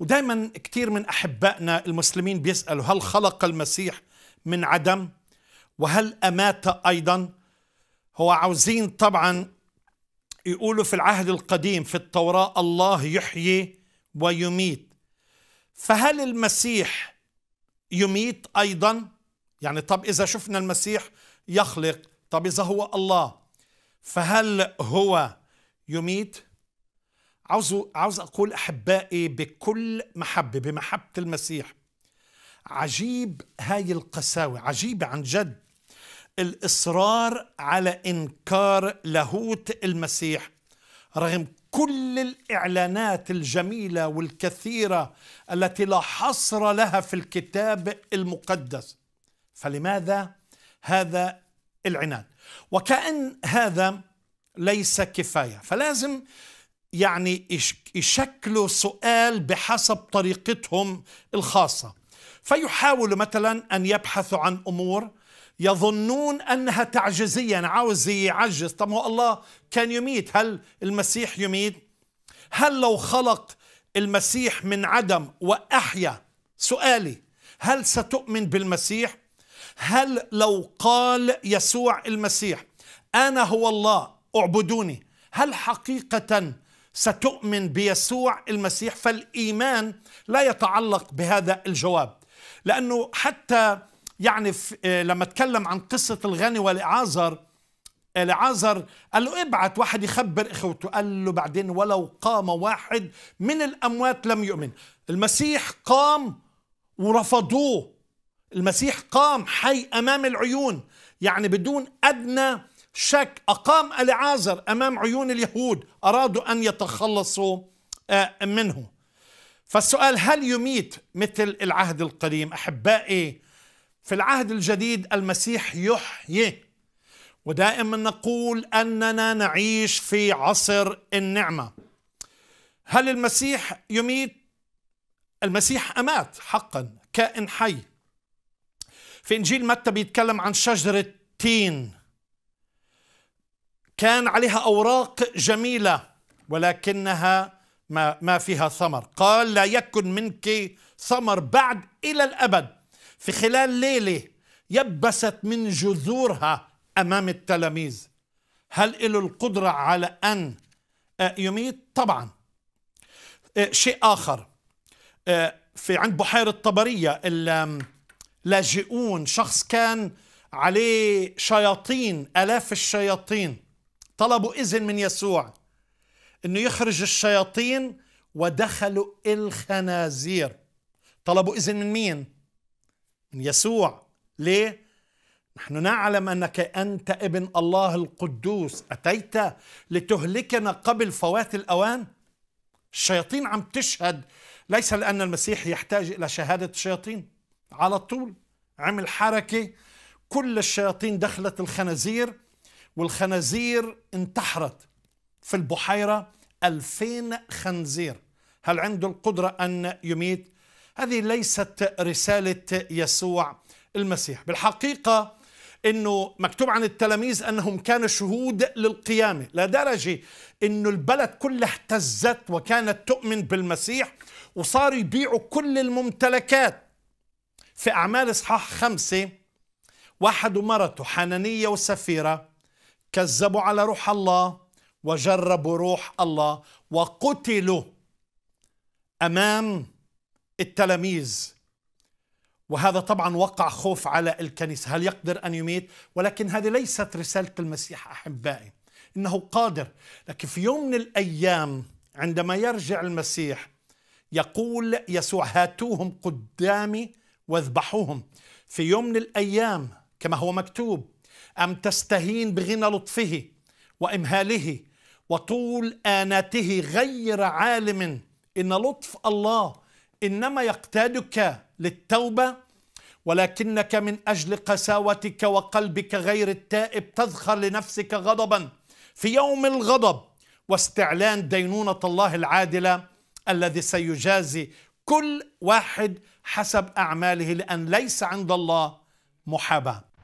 ودائما كثير من أحبائنا المسلمين بيسألوا هل خلق المسيح من عدم وهل أمات أيضا هو عاوزين طبعا يقولوا في العهد القديم في التوراة الله يحيي ويميت فهل المسيح يميت أيضا يعني طب إذا شفنا المسيح يخلق طب إذا هو الله فهل هو يميت عاوز عاوز اقول احبائي بكل محبه بمحبه المسيح عجيب هاي القساوه عجيب عن جد الاصرار على انكار لاهوت المسيح رغم كل الاعلانات الجميله والكثيره التي لا حصر لها في الكتاب المقدس فلماذا هذا العناد وكأن هذا ليس كفاية فلازم يعني يشكلوا سؤال بحسب طريقتهم الخاصة فيحاولوا مثلا أن يبحثوا عن أمور يظنون أنها تعجيزية أنا عاوز يعجز طب هو الله كان يميت هل المسيح يميت هل لو خلق المسيح من عدم وأحيا سؤالي هل ستؤمن بالمسيح هل لو قال يسوع المسيح أنا هو الله اعبدوني هل حقيقة ستؤمن بيسوع المسيح فالايمان لا يتعلق بهذا الجواب لانه حتى يعني آه، لما تكلم عن قصه الغني والإعازر العازر قال له ابعت واحد يخبر اخوته قال له بعدين ولو قام واحد من الاموات لم يؤمن المسيح قام ورفضوه المسيح قام حي امام العيون يعني بدون ادنى شك أقام ألعازر أمام عيون اليهود أرادوا أن يتخلصوا آه، منه فالسؤال هل يميت مثل العهد القديم أحبائي في العهد الجديد المسيح يحيي ودائما نقول أننا نعيش في عصر النعمة هل المسيح يميت المسيح أمات حقا كائن حي في إنجيل متى بيتكلم عن شجرة تين كان عليها أوراق جميلة ولكنها ما, ما فيها ثمر قال لا يكن منك ثمر بعد إلى الأبد في خلال ليلة يبست من جذورها أمام التلاميذ هل له القدرة على أن آه، يميت؟ طبعا آه، شيء آخر آه، في عند بحيرة طبرية اللاجئون شخص كان عليه شياطين آلاف الشياطين طلبوا إذن من يسوع أنه يخرج الشياطين ودخلوا الخنازير طلبوا إذن من مين؟ من يسوع ليه؟ نحن نعلم أنك أنت ابن الله القدوس أتيت لتهلكنا قبل فوات الأوان الشياطين عم تشهد ليس لأن المسيح يحتاج إلى شهادة الشياطين على طول عمل حركة كل الشياطين دخلت الخنازير والخنازير انتحرت في البحيرة 2000 خنزير هل عنده القدرة أن يميت؟ هذه ليست رسالة يسوع المسيح بالحقيقة انه مكتوب عن التلاميذ انهم كانوا شهود للقيامه لدرجه انه البلد كلها اهتزت وكانت تؤمن بالمسيح وصاروا يبيعوا كل الممتلكات في اعمال اصحاح خمسه واحد ومرته حنانيه وسفيره كذبوا على روح الله وجربوا روح الله وقتلوا امام التلاميذ وهذا طبعا وقع خوف على الكنيسه هل يقدر ان يميت ولكن هذه ليست رساله المسيح احبائي انه قادر لكن في يوم من الايام عندما يرجع المسيح يقول يسوع هاتوهم قدامي واذبحوهم في يوم من الايام كما هو مكتوب أم تستهين بغنى لطفه وإمهاله وطول آناته غير عالم إن لطف الله إنما يقتادك للتوبة ولكنك من أجل قساوتك وقلبك غير التائب تذخر لنفسك غضبا في يوم الغضب واستعلان دينونة الله العادلة الذي سيجازي كل واحد حسب أعماله لأن ليس عند الله محاباه